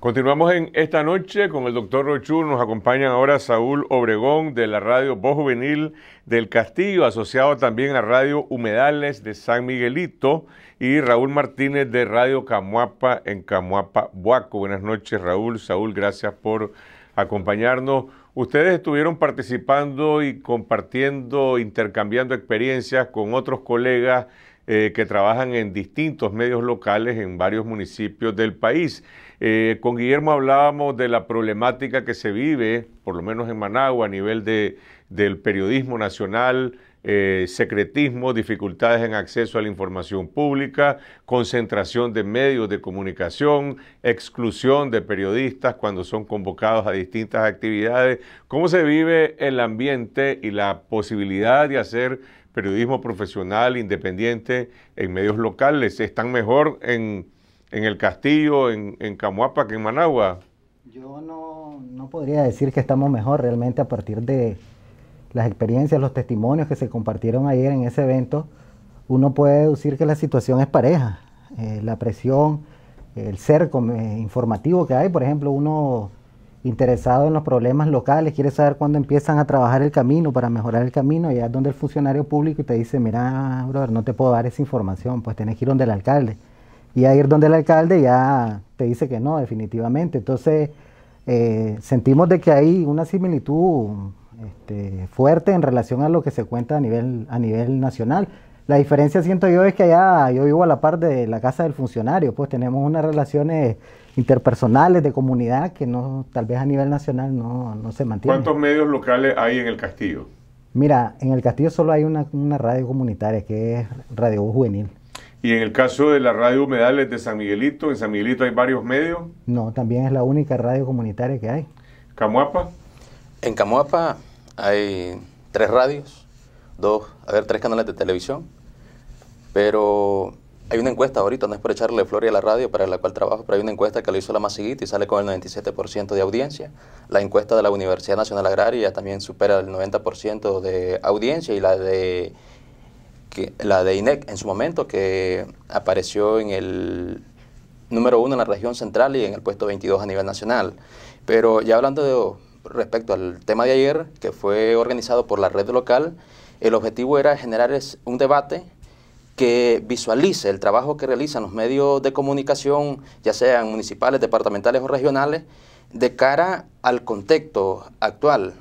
Continuamos en esta noche con el doctor Rochur. Nos acompañan ahora Saúl Obregón de la radio Voz Juvenil del Castillo, asociado también a Radio Humedales de San Miguelito, y Raúl Martínez de Radio Camuapa en Camuapa, Buaco. Buenas noches, Raúl. Saúl, gracias por acompañarnos. Ustedes estuvieron participando y compartiendo, intercambiando experiencias con otros colegas eh, que trabajan en distintos medios locales en varios municipios del país. Eh, con Guillermo hablábamos de la problemática que se vive, por lo menos en Managua, a nivel del periodismo nacional, eh, secretismo, dificultades en acceso a la información pública, concentración de medios de comunicación, exclusión de periodistas cuando son convocados a distintas actividades. ¿Cómo se vive el ambiente y la posibilidad de hacer periodismo profesional independiente en medios locales? ¿Están mejor en, en el Castillo, en, en Camuapa que en Managua? Yo no podría decir que estamos mejor realmente a partir de las experiencias, los testimonios que se compartieron ayer en ese evento, uno puede deducir que la situación es pareja. Eh, la presión, el cerco eh, informativo que hay, por ejemplo, uno interesado en los problemas locales, quiere saber cuándo empiezan a trabajar el camino para mejorar el camino, y es donde el funcionario público te dice, mira, brother, no te puedo dar esa información, pues tenés que ir donde el alcalde. Y a ir donde el alcalde ya te dice que no, definitivamente. Entonces, eh, sentimos de que hay una similitud este, fuerte en relación a lo que se cuenta a nivel, a nivel nacional. La diferencia siento yo es que allá yo vivo a la par de la casa del funcionario, pues tenemos unas relaciones interpersonales de comunidad que no, tal vez a nivel nacional no, no se mantienen. ¿Cuántos medios locales hay en el castillo? Mira, en el castillo solo hay una, una radio comunitaria que es Radio Juvenil. Y en el caso de la radio Humedales de San Miguelito, ¿en San Miguelito hay varios medios? No, también es la única radio comunitaria que hay. ¿Camuapa? En Camuapa hay tres radios, dos, a ver, tres canales de televisión, pero hay una encuesta ahorita, no es por echarle flor a la radio para la cual trabajo, pero hay una encuesta que lo hizo la Masiguita y sale con el 97% de audiencia. La encuesta de la Universidad Nacional Agraria también supera el 90% de audiencia y la de que, la de INEC en su momento, que apareció en el número uno en la región central y en el puesto 22 a nivel nacional. Pero ya hablando de respecto al tema de ayer, que fue organizado por la red local, el objetivo era generar un debate que visualice el trabajo que realizan los medios de comunicación, ya sean municipales, departamentales o regionales, de cara al contexto actual.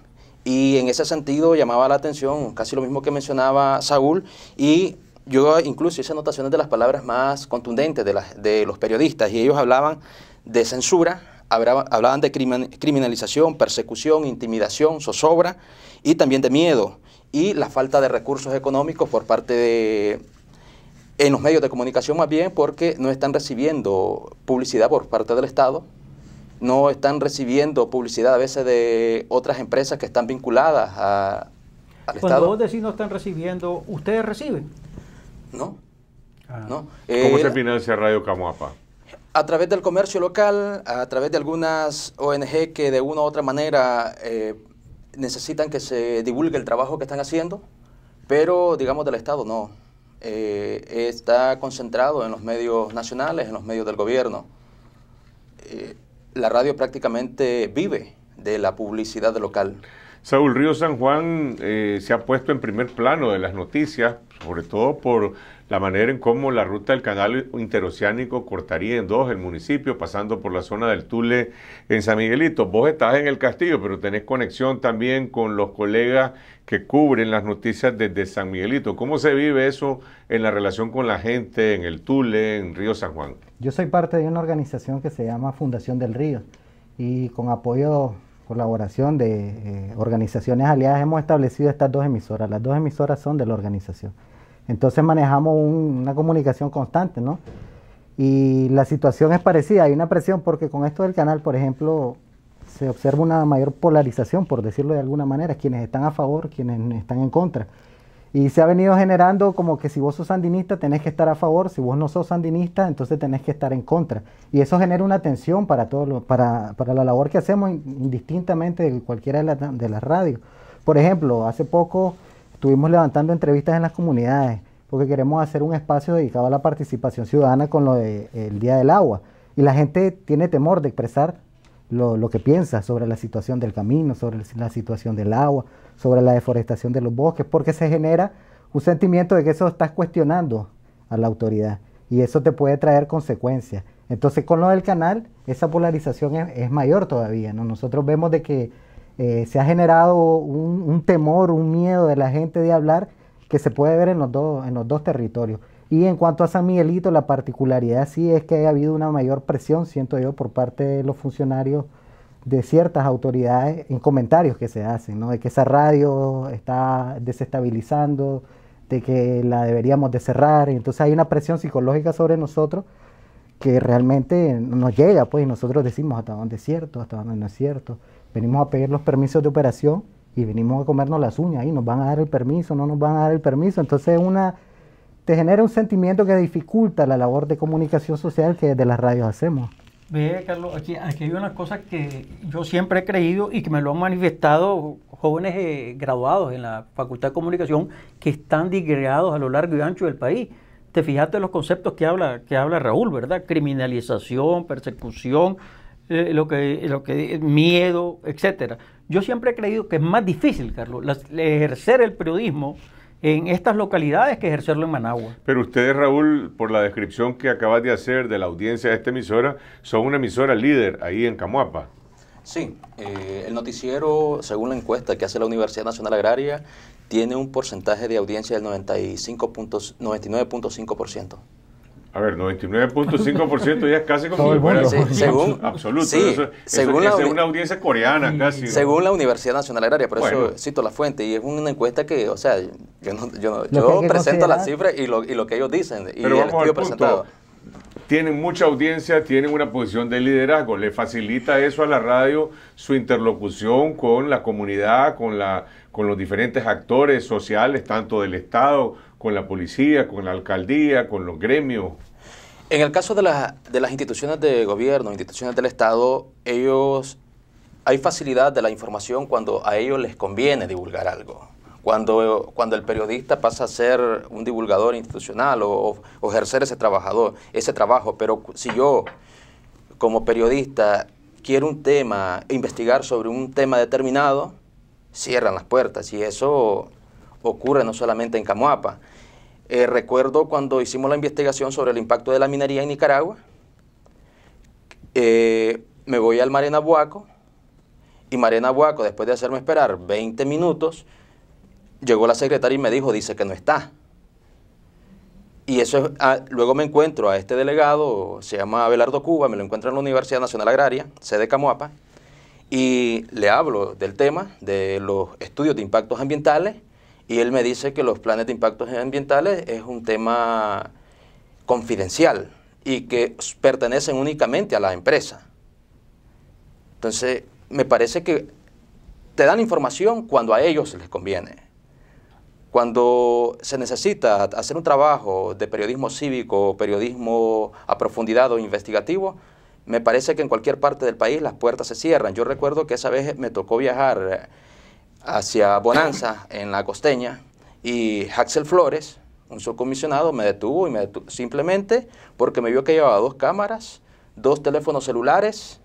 Y en ese sentido llamaba la atención casi lo mismo que mencionaba Saúl y yo incluso hice anotaciones de las palabras más contundentes de, de los periodistas y ellos hablaban de censura, hablaban de criminalización, persecución, intimidación, zozobra y también de miedo y la falta de recursos económicos por parte de en los medios de comunicación más bien porque no están recibiendo publicidad por parte del Estado, no están recibiendo publicidad a veces de otras empresas que están vinculadas a, al Estado. Cuando vos decís no están recibiendo, ¿ustedes reciben? No. Ah. ¿Cómo se eh, financia Radio Camuapa? a través del comercio local, a través de algunas ONG que de una u otra manera eh, necesitan que se divulgue el trabajo que están haciendo, pero digamos del Estado no. Eh, está concentrado en los medios nacionales, en los medios del gobierno. Eh, la radio prácticamente vive de la publicidad local. Saúl Río San Juan eh, se ha puesto en primer plano de las noticias, sobre todo por la manera en cómo la ruta del canal interoceánico cortaría en dos el municipio, pasando por la zona del Tule en San Miguelito. Vos estás en el castillo, pero tenés conexión también con los colegas que cubren las noticias desde San Miguelito. ¿Cómo se vive eso en la relación con la gente en el Tule, en Río San Juan? Yo soy parte de una organización que se llama Fundación del Río y con apoyo colaboración de eh, organizaciones aliadas hemos establecido estas dos emisoras. Las dos emisoras son de la organización. Entonces manejamos una comunicación constante, ¿no? Y la situación es parecida, hay una presión porque con esto del canal, por ejemplo, se observa una mayor polarización, por decirlo de alguna manera, quienes están a favor, quienes están en contra. Y se ha venido generando como que si vos sos sandinista tenés que estar a favor, si vos no sos sandinista entonces tenés que estar en contra. Y eso genera una tensión para, todo para, para, la labor que hacemos indistintamente de cualquiera de, de las radios. Por ejemplo, hace poco estuvimos levantando entrevistas en las comunidades porque queremos hacer un espacio dedicado a la participación ciudadana con lo del Día del Agua. Y la gente tiene temor de expresar lo, lo que piensa sobre la situación del camino, sobre la situación del agua sobre la deforestación de los bosques, porque se genera un sentimiento de que eso estás cuestionando a la autoridad y eso te puede traer consecuencias. Entonces con lo del canal, esa polarización es, mayor todavía. Nosotros vemos de que eh, se ha generado un, temor, un miedo de la gente de hablar que se puede ver en los, dos, en los dos territorios. Y en cuanto a San Miguelito, la particularidad sí es que ha habido una mayor presión, siento yo, por parte de los funcionarios de ciertas autoridades en comentarios que se hacen, de que esa radio está desestabilizando, de que la deberíamos de cerrar. Entonces hay una presión psicológica sobre nosotros que realmente nos llega, pues, y nosotros decimos hasta dónde es cierto, hasta dónde no es cierto. Venimos a pedir los permisos de operación y venimos a comernos las uñas y nos van a dar el permiso, no nos van a dar el permiso. Entonces una te genera un sentimiento que dificulta la labor de comunicación social que desde las radios hacemos. Ve, Carlos, aquí, aquí hay una cosa que yo siempre he creído y que me lo han manifestado jóvenes eh, graduados en la Facultad de Comunicación que están digreados a lo largo y ancho del país. Te fijaste en los conceptos que habla, que habla Raúl, ¿verdad? Criminalización, persecución, eh, lo que, lo que, miedo, etcétera. Yo siempre he creído que es más difícil, Carlos, ejercer el periodismo en estas localidades que ejercerlo en Managua. Pero ustedes, Raúl, por la descripción que acabas de hacer de la audiencia de esta emisora, son una emisora líder ahí en Camuapa. Sí, eh, el noticiero, según la encuesta que hace la Universidad Nacional Agraria, tiene un porcentaje de audiencia del 99.5%. A ver, 99.5% ya es casi como según, según la, una audiencia coreana casi. Según la Universidad Nacional Agraria, por eso cito la fuente. Y es una encuesta que, o sea, yo, no, yo, presento las cifras y lo, y lo que ellos dicen. y el vamos al presentado. Tienen mucha audiencia, tienen una posición de liderazgo. Le facilita eso a la radio su interlocución con la comunidad, con, la, con los diferentes actores sociales, tanto del Estado con la policía, con la alcaldía, con los gremios? En el caso de, de las instituciones de gobierno, instituciones del Estado, ellos hay facilidad de la información cuando a ellos les conviene divulgar algo. Cuando, cuando el periodista pasa a ser un divulgador institucional o, o ejercer ese, trabajador, ese trabajo, pero si yo como periodista quiero un tema, investigar sobre un tema determinado, cierran las puertas y eso ocurre no solamente en Camuapa. Eh, recuerdo cuando hicimos la investigación sobre el impacto de la minería en Nicaragua, eh, me voy al Marena Buaco y Marena Buaco, después de hacerme esperar 20 minutos, llegó la secretaria y me dijo, dice que no está. Y eso es, ah, luego me encuentro a este delegado, se llama Abelardo Cuba, me lo encuentro en la Universidad Nacional Agraria, sede Camuapa, y le hablo del tema de los estudios de impactos ambientales y él me dice que los planes de impactos ambientales es un tema confidencial y que pertenecen únicamente a la empresa. Entonces, me parece que te dan información cuando a ellos les conviene. Cuando se necesita hacer un trabajo de periodismo cívico, periodismo a profundidad o investigativo, me parece que en cualquier parte del país las puertas se cierran. Yo recuerdo que esa vez me tocó viajar hacia Bonanza, en la costeña, y Axel Flores, un subcomisionado, me detuvo y me simplemente porque me vio que llevaba dos cámaras, dos teléfonos celulares,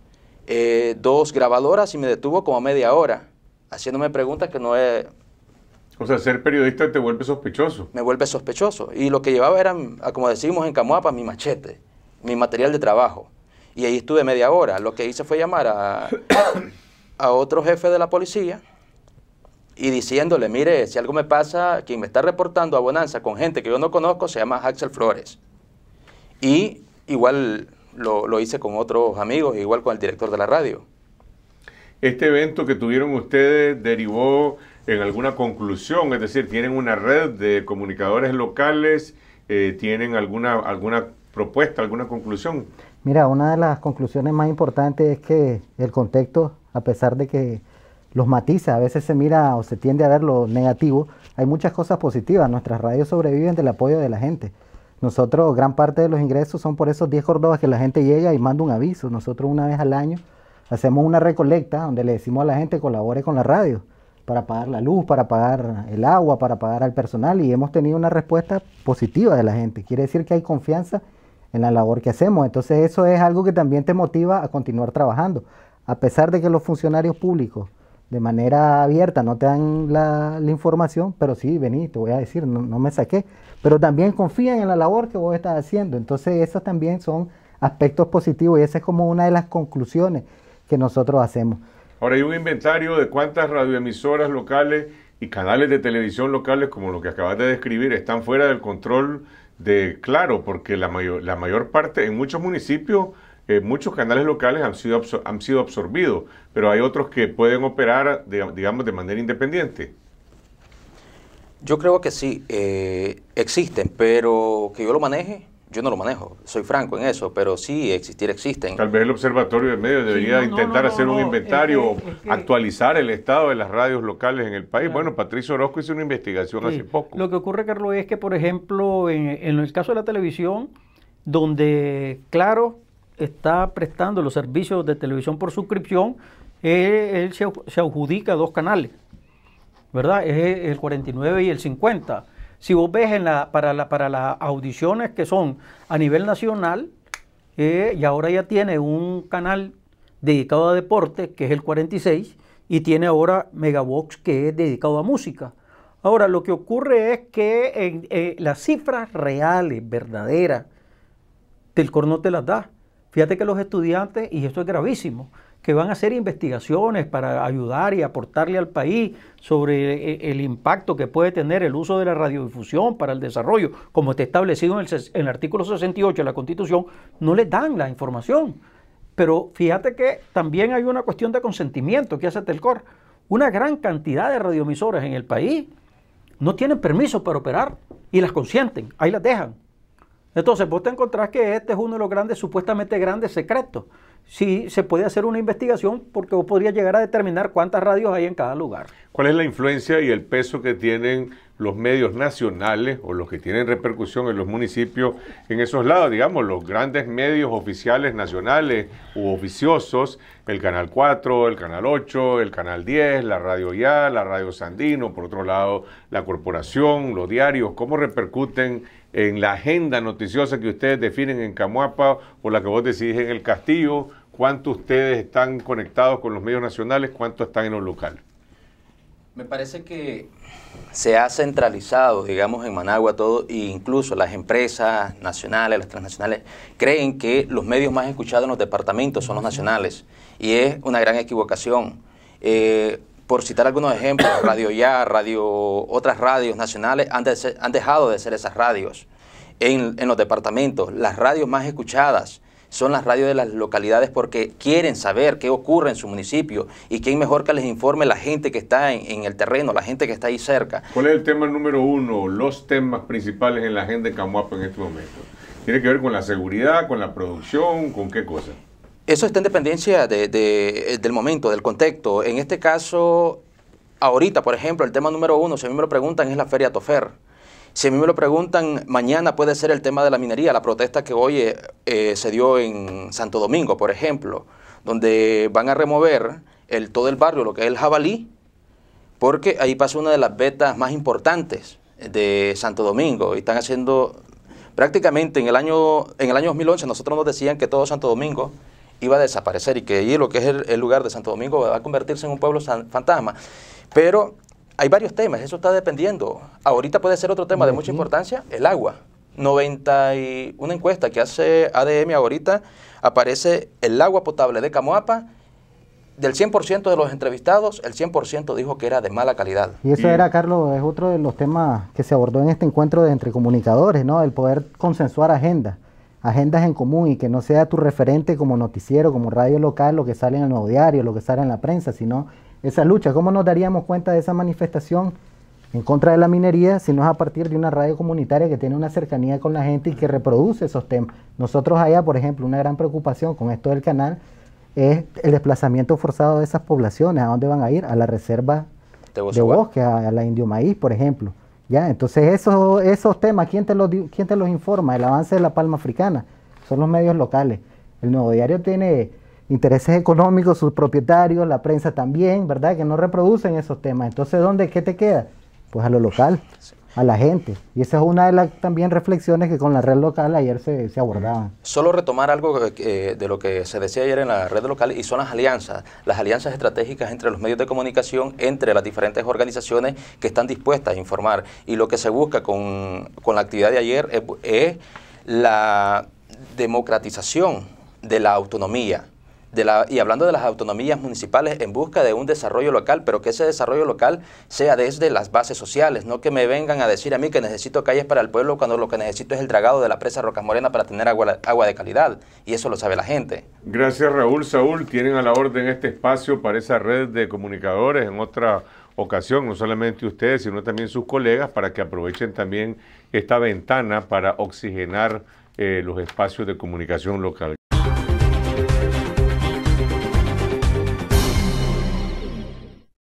eh, dos grabadoras y me detuvo como media hora, haciéndome preguntas que no es... O sea, ser periodista te vuelve sospechoso. Me vuelve sospechoso. Y lo que llevaba era, como decimos en Camuapa, mi machete, mi material de trabajo. Y ahí estuve media hora. Lo que hice fue llamar a, a otro jefe de la policía y diciéndole, mire, si algo me pasa, quien me está reportando a Bonanza con gente que yo no conozco se llama Axel Flores. Y igual lo, hice con otros amigos, igual con el director de la radio. Este evento que tuvieron ustedes derivó en alguna conclusión, es decir, tienen una red de comunicadores locales, eh, tienen alguna, alguna propuesta, alguna conclusión. Mira, una de las conclusiones más importantes es que el contexto, a pesar de que los matiza, a veces se mira o se tiende a ver lo negativo, hay muchas cosas positivas. Nuestras radios sobreviven del apoyo de la gente. Nosotros, gran parte de los ingresos son por esos 10 córdobas que la gente llega y manda un aviso. Nosotros una vez al año hacemos una recolecta donde le decimos a la gente colabore con la radio para pagar la luz, para pagar el agua, para pagar al personal y hemos tenido una respuesta positiva de la gente. Quiere decir que hay confianza en la labor que hacemos. Entonces eso es algo que también te motiva a continuar trabajando, a pesar de que los funcionarios públicos de manera abierta, no te dan la, información, pero sí, vení, te voy a decir, no, me saqué. Pero también confían en la labor que vos estás haciendo. Entonces, esos también son aspectos positivos y esa es como una de las conclusiones que nosotros hacemos. Ahora hay un inventario de cuántas radioemisoras locales y canales de televisión locales, como lo que acabas de describir, están fuera del control de Claro, porque la la mayor parte, en muchos municipios, muchos canales locales han sido, han sido absorbidos, pero hay otros que pueden operar, digamos, de manera independiente. Yo creo que sí, eh, existen, pero que yo lo maneje, yo no lo manejo, soy franco en eso, pero sí existir existen. Tal vez el Observatorio de Medios debería intentar hacer un inventario, actualizar el estado de las radios locales en el país. Bueno, Patricio Orozco hizo una investigación hace poco. Lo que ocurre, Carlos, es que, por ejemplo, en, en el caso de la televisión, donde, claro, está prestando los servicios de televisión por suscripción, eh, él se, se adjudica dos canales, ¿verdad? Es el 49 y el 50. Si vos ves en la, para, la, para las audiciones que son a nivel nacional, eh, y ahora ya tiene un canal dedicado a deporte, que es el 46, y tiene ahora Megavox, que es dedicado a música. Ahora, lo que ocurre es que eh, las cifras reales, verdaderas, Telcor no te las da. Fíjate que los estudiantes, y esto es gravísimo, que van a hacer investigaciones para ayudar y aportarle al país sobre eh, eh, el impacto que puede tener el uso de la radiodifusión para el desarrollo, como está establecido en el, artículo 68 de la Constitución, no les dan la información. Pero fíjate que también hay una cuestión de consentimiento que hace Telcor. Una gran cantidad de radioemisoras en el país no tienen permiso para operar y las consienten, ahí las dejan. Entonces, vos te encontrás que este es uno de los grandes, supuestamente grandes secretos. Si se puede hacer una investigación porque vos podrías llegar a determinar cuántas radios hay en cada lugar. ¿Cuál es la influencia y el peso que tienen los medios nacionales o los que tienen repercusión en los municipios en esos lados, digamos, los grandes medios oficiales nacionales u oficiosos, el Canal 4, el Canal 8, el Canal 10, la Radio Ya, la Radio Sandino, por otro lado, la corporación, los diarios, cómo repercuten en la agenda noticiosa que ustedes definen en Camuapa o la que vos decidís en el Castillo, cuánto ustedes están conectados con los medios nacionales, cuánto están en los locales. Me parece que se ha centralizado, digamos, en Managua todo, e incluso las empresas nacionales, las transnacionales, creen que los medios más escuchados en los departamentos son los nacionales. Y es una gran equivocación. Eh, por citar algunos ejemplos, Radio Ya, radio, otras radios nacionales han, han dejado de ser esas radios en, en, los departamentos. Las radios más escuchadas son las radios de las localidades porque quieren saber qué ocurre en su municipio y quién mejor que les informe la gente que está en, el terreno, la gente que está ahí cerca. ¿Cuál es el tema número uno, los temas principales en la agenda de Camuapo en este momento? ¿Tiene que ver con la seguridad, con la producción, con qué cosa? Eso está en dependencia del momento, del contexto. En este caso, ahorita, por ejemplo, el tema número uno, si a mí me lo preguntan, es la Feria Tofer. Si a mí me lo preguntan, mañana puede ser el tema de la minería, la protesta que hoy eh, eh, se dio en Santo Domingo, por ejemplo, donde van a remover el, todo el barrio, lo que es el jabalí, porque ahí pasa una de las vetas más importantes de Santo Domingo y están haciendo prácticamente en el año en el año 2011 nosotros nos decían que todo Santo Domingo iba a desaparecer y que allí lo que es el, lugar de Santo Domingo va a convertirse en un pueblo fantasma. Pero hay varios temas, eso está dependiendo. Ahorita puede ser otro tema de mucha importancia, el agua. 91 una encuesta que hace ADM ahorita, aparece el agua potable de Camoapa. Del 100% de los entrevistados, el 100% dijo que era de mala calidad. Y eso mm. era, Carlos, es otro de los temas que se abordó en este encuentro de entre comunicadores, ¿no? El poder consensuar agendas, agendas en común y que no sea tu referente como noticiero, como radio local, lo que sale en el nuevo diario, lo que sale en la prensa, sino esa lucha. ¿Cómo nos daríamos cuenta de esa manifestación en contra de la minería si no es a partir de una radio comunitaria que tiene una cercanía con la gente y que reproduce esos temas? Nosotros allá, por ejemplo, una gran preocupación con esto del canal es el desplazamiento forzado de esas poblaciones. ¿A dónde van a ir? A la reserva de, bosque, a, la indio maíz, por ejemplo. ¿Ya? Entonces esos, esos temas, ¿quién te, los, ¿quién te los informa? El avance de la palma africana. Son los medios locales. El Nuevo Diario tiene intereses económicos, sus propietarios, la prensa también, ¿verdad? Que no reproducen esos temas. Entonces, ¿dónde, qué te queda? Pues a lo local, a la gente. Y esa es una de las también reflexiones que con la red local ayer se, abordaba abordaban. Solo retomar algo de lo que se decía ayer en la red local y son las alianzas, las alianzas estratégicas entre los medios de comunicación, entre las diferentes organizaciones que están dispuestas a informar. Y lo que se busca con, con la actividad de ayer es la democratización de la autonomía y hablando de las autonomías municipales en busca de un desarrollo local, pero que ese desarrollo local sea desde las bases sociales, no que me vengan a decir a mí que necesito calles para el pueblo cuando lo que necesito es el dragado de la presa Rocas Morena para tener agua, de calidad. Y eso lo sabe la gente. Gracias Raúl. Saúl, tienen a la orden este espacio para esa red de comunicadores en otra ocasión, no solamente ustedes, sino también sus colegas, para que aprovechen también esta ventana para oxigenar eh, los espacios de comunicación local.